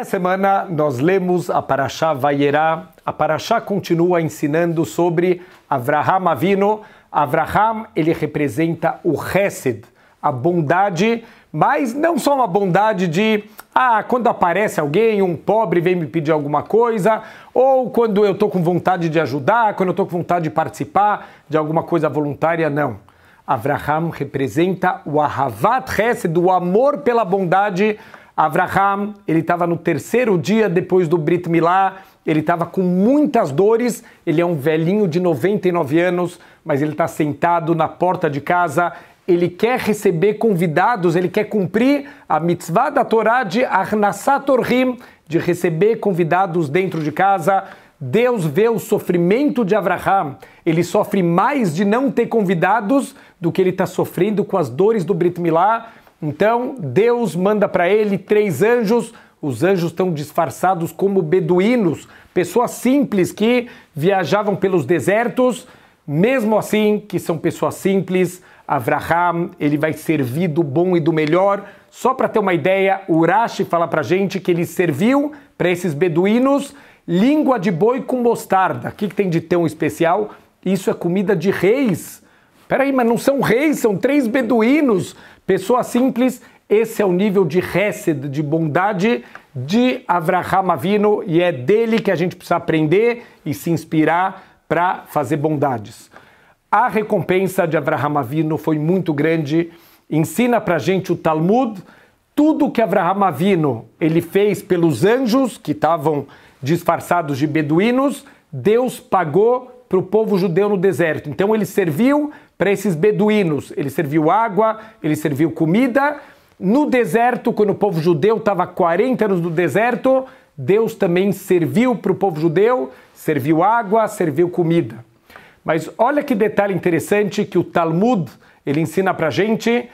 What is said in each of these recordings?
Nessa semana nós lemos a Parashá Vayera. A Parashá continua ensinando sobre Avraham Avino. Avraham, ele representa o Hesed, a bondade, mas não só uma bondade de ah, quando aparece alguém, um pobre vem me pedir alguma coisa, ou quando eu estou com vontade de ajudar, quando eu estou com vontade de participar de alguma coisa voluntária, não. Avraham representa o Ahavat Hesed, o amor pela bondade, Avraham, ele estava no terceiro dia depois do Brit Milá, ele estava com muitas dores, ele é um velhinho de 99 anos, mas ele está sentado na porta de casa, ele quer receber convidados, ele quer cumprir a mitzvah da Torá de Arnasat de receber convidados dentro de casa, Deus vê o sofrimento de Abraham. Ele sofre mais de não ter convidados do que ele está sofrendo com as dores do Brit Milá. Então Deus manda para ele três anjos. Os anjos estão disfarçados como beduínos, pessoas simples que viajavam pelos desertos. Mesmo assim, que são pessoas simples, Avraham, ele vai servir do bom e do melhor. Só para ter uma ideia, Urashi fala para gente que ele serviu para esses beduínos língua de boi com mostarda. O que, que tem de tão especial? Isso é comida de reis Peraí, mas não são reis, são três beduínos, pessoa simples. Esse é o nível de Hesed, de bondade de Avraham Avino e é dele que a gente precisa aprender e se inspirar para fazer bondades. A recompensa de Avraham Avino foi muito grande. Ensina para gente o Talmud tudo que Avraham Avino ele fez pelos anjos que estavam disfarçados de beduínos. Deus pagou para o povo judeu no deserto. Então ele serviu para esses beduínos, ele serviu água, ele serviu comida. No deserto, quando o povo judeu estava 40 anos no deserto, Deus também serviu para o povo judeu, serviu água, serviu comida. Mas olha que detalhe interessante que o Talmud ele ensina para gente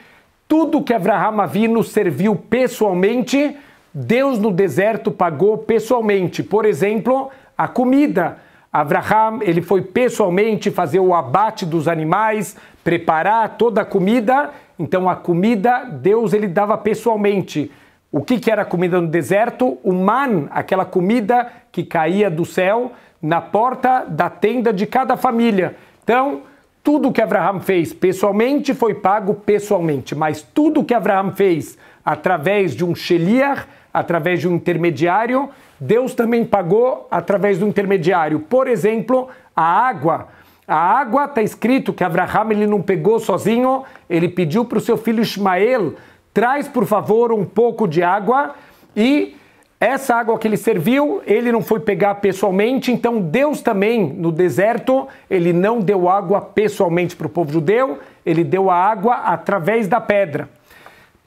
tudo que Abraham Avino serviu pessoalmente, Deus no deserto pagou pessoalmente. Por exemplo, a comida. Avraham, ele foi pessoalmente fazer o abate dos animais, preparar toda a comida. Então a comida Deus ele dava pessoalmente. O que, que era a comida no deserto? O man, aquela comida que caía do céu na porta da tenda de cada família. Então, tudo que Abraham fez pessoalmente foi pago pessoalmente, mas tudo que Abraham fez através de um sheliar, através de um intermediário, Deus também pagou através do intermediário. Por exemplo, a água. A água está escrito que Abraham ele não pegou sozinho, ele pediu para o seu filho Ismael, traz por favor um pouco de água e essa água que ele serviu, ele não foi pegar pessoalmente, então Deus também no deserto, ele não deu água pessoalmente para o povo judeu, ele deu a água através da pedra.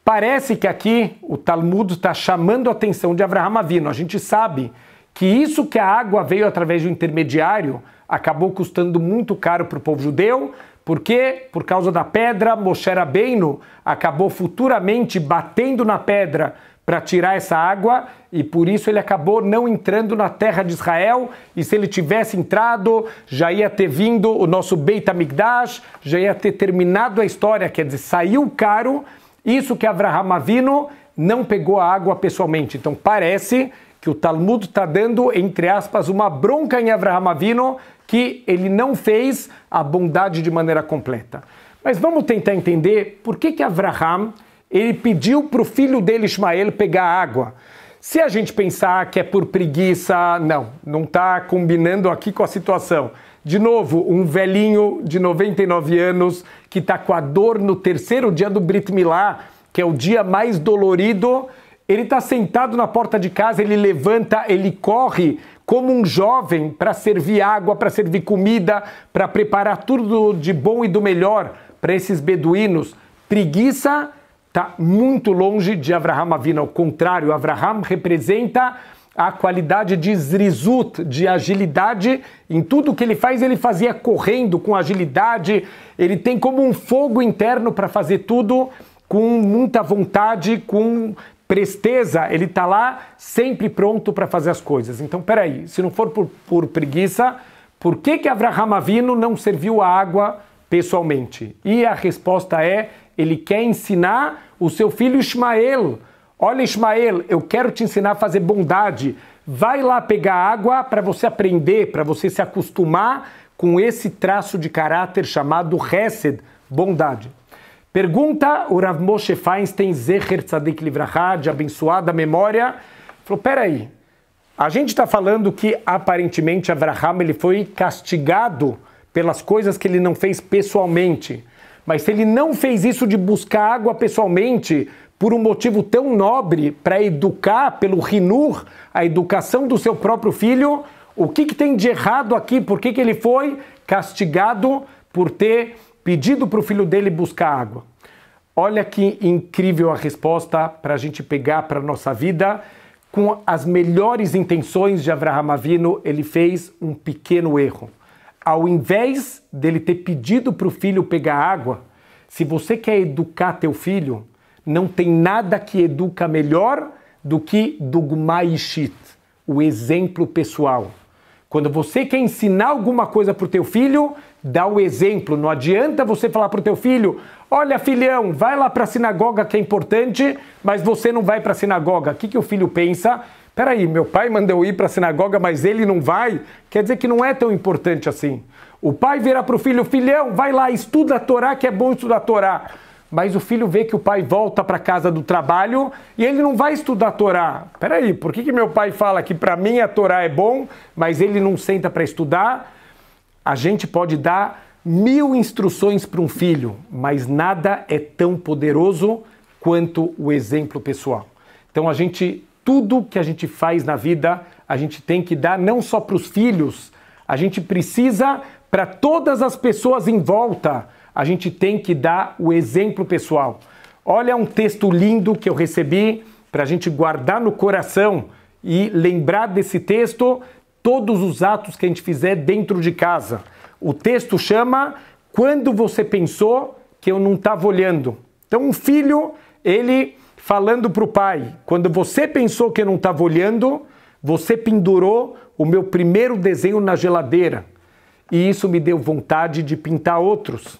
Parece que aqui o Talmud está chamando a atenção de Abraham Avino. A gente sabe que isso que a água veio através do intermediário acabou custando muito caro para o povo judeu, porque por causa da pedra, Moshe Rabbeinu acabou futuramente batendo na pedra para tirar essa água e por isso ele acabou não entrando na terra de Israel. E se ele tivesse entrado, já ia ter vindo o nosso Beit Amigdash, já ia ter terminado a história, quer dizer, saiu caro isso que Avraham Avino não pegou a água pessoalmente. Então parece que o Talmud está dando, entre aspas, uma bronca em Avraham Avino que ele não fez a bondade de maneira completa. Mas vamos tentar entender por que que Avraham ele pediu para o filho dele Ismael pegar água. Se a gente pensar que é por preguiça, não, não está combinando aqui com a situação. De novo, um velhinho de 99 anos que está com a dor no terceiro dia do Brit Milá, que é o dia mais dolorido. Ele está sentado na porta de casa, ele levanta, ele corre como um jovem para servir água, para servir comida, para preparar tudo de bom e do melhor para esses beduínos. Preguiça está muito longe de Avraham Avinu. Ao contrário, Avraham representa a qualidade de zrizut, de agilidade. Em tudo que ele faz, ele fazia correndo, com agilidade. Ele tem como um fogo interno para fazer tudo com muita vontade, com presteza. Ele está lá sempre pronto para fazer as coisas. Então, peraí, se não for por, por preguiça, por que, que Avraham Avino não serviu a água pessoalmente? E a resposta é, ele quer ensinar o seu filho Ismael, Olha, Ismael, eu quero te ensinar a fazer bondade. Vai lá pegar água para você aprender, para você se acostumar com esse traço de caráter chamado Hesed, bondade. Pergunta o Rav Moshe Feinstein, Zecher Tzadik Livraha, de abençoada memória. Falou, peraí, a gente está falando que aparentemente Avraham ele foi castigado pelas coisas que ele não fez pessoalmente. Mas se ele não fez isso de buscar água pessoalmente, por um motivo tão nobre para educar pelo RINUR a educação do seu próprio filho, o que, que tem de errado aqui? Por que, que ele foi castigado por ter pedido para o filho dele buscar água? Olha que incrível a resposta para a gente pegar para a nossa vida. Com as melhores intenções de Avraham Avino, ele fez um pequeno erro. Ao invés dele ter pedido para o filho pegar água, se você quer educar teu filho, não tem nada que educa melhor do que do ishit, o exemplo pessoal. Quando você quer ensinar alguma coisa para o teu filho, dá o exemplo. Não adianta você falar para o teu filho, olha filhão, vai lá para a sinagoga que é importante, mas você não vai para a sinagoga. O que, que o filho pensa? Peraí, meu pai mandou ir para a sinagoga, mas ele não vai? Quer dizer que não é tão importante assim. O pai virá para o filho, filhão, vai lá, estuda a Torá, que é bom estudar a Torá. Mas o filho vê que o pai volta para casa do trabalho e ele não vai estudar a Torá. Peraí, por que, que meu pai fala que para mim a Torá é bom, mas ele não senta para estudar? A gente pode dar mil instruções para um filho, mas nada é tão poderoso quanto o exemplo pessoal. Então a gente, tudo que a gente faz na vida, a gente tem que dar não só para os filhos, a gente precisa para todas as pessoas em volta a gente tem que dar o exemplo pessoal. Olha um texto lindo que eu recebi para a gente guardar no coração e lembrar desse texto todos os atos que a gente fizer dentro de casa. O texto chama Quando você pensou que eu não estava olhando. Então, um filho, ele falando para o pai: Quando você pensou que eu não estava olhando, você pendurou o meu primeiro desenho na geladeira. E isso me deu vontade de pintar outros.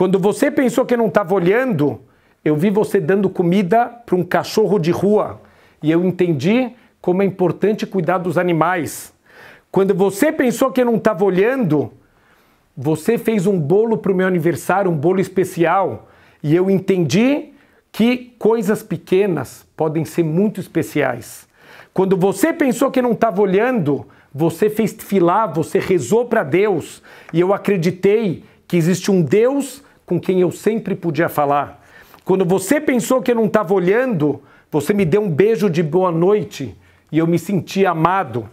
Quando você pensou que eu não estava olhando, eu vi você dando comida para um cachorro de rua e eu entendi como é importante cuidar dos animais. Quando você pensou que eu não estava olhando, você fez um bolo para o meu aniversário, um bolo especial, e eu entendi que coisas pequenas podem ser muito especiais. Quando você pensou que não estava olhando, você fez filar, você rezou para Deus, e eu acreditei que existe um Deus com quem eu sempre podia falar. Quando você pensou que eu não estava olhando, você me deu um beijo de boa noite e eu me senti amado.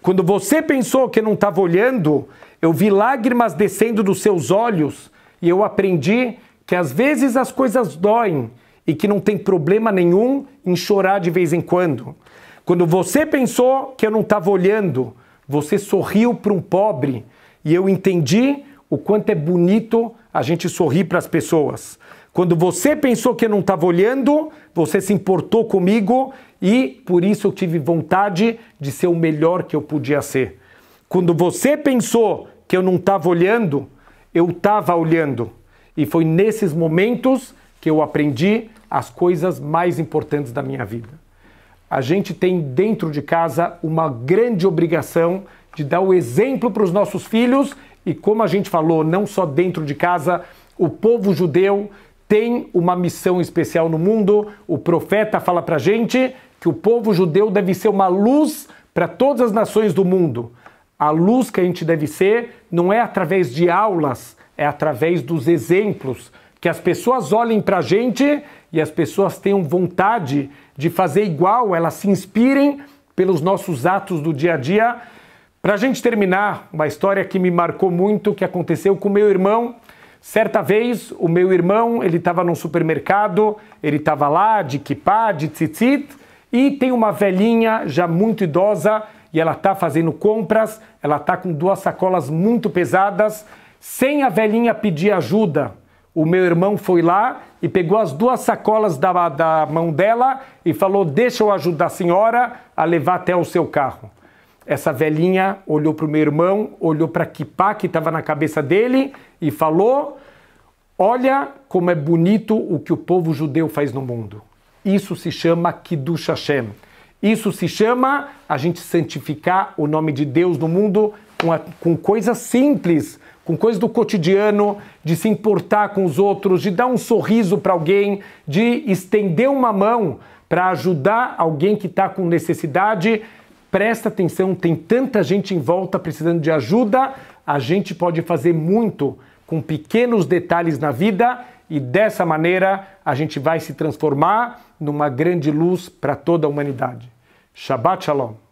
Quando você pensou que eu não estava olhando, eu vi lágrimas descendo dos seus olhos e eu aprendi que às vezes as coisas doem e que não tem problema nenhum em chorar de vez em quando. Quando você pensou que eu não estava olhando, você sorriu para um pobre e eu entendi o quanto é bonito a gente sorrir para as pessoas. Quando você pensou que eu não estava olhando, você se importou comigo e por isso eu tive vontade de ser o melhor que eu podia ser. Quando você pensou que eu não estava olhando, eu estava olhando. E foi nesses momentos que eu aprendi as coisas mais importantes da minha vida. A gente tem dentro de casa uma grande obrigação de dar o exemplo para os nossos filhos e como a gente falou, não só dentro de casa, o povo judeu tem uma missão especial no mundo. O profeta fala para gente que o povo judeu deve ser uma luz para todas as nações do mundo. A luz que a gente deve ser não é através de aulas, é através dos exemplos. Que as pessoas olhem para a gente e as pessoas tenham vontade de fazer igual, elas se inspirem pelos nossos atos do dia a dia. Para a gente terminar, uma história que me marcou muito, que aconteceu com meu irmão. Certa vez, o meu irmão, ele estava num supermercado, ele estava lá de kipá, de tzitzit, e tem uma velhinha já muito idosa e ela está fazendo compras, ela está com duas sacolas muito pesadas, sem a velhinha pedir ajuda. O meu irmão foi lá e pegou as duas sacolas da, da mão dela e falou: Deixa eu ajudar a senhora a levar até o seu carro. Essa velhinha olhou para o meu irmão, olhou para Kipá, que estava na cabeça dele, e falou: Olha como é bonito o que o povo judeu faz no mundo. Isso se chama Kiddush Hashem. Isso se chama a gente santificar o nome de Deus no mundo com, a, com coisas simples, com coisas do cotidiano, de se importar com os outros, de dar um sorriso para alguém, de estender uma mão para ajudar alguém que está com necessidade Presta atenção, tem tanta gente em volta precisando de ajuda. A gente pode fazer muito com pequenos detalhes na vida e dessa maneira a gente vai se transformar numa grande luz para toda a humanidade. Shabbat Shalom.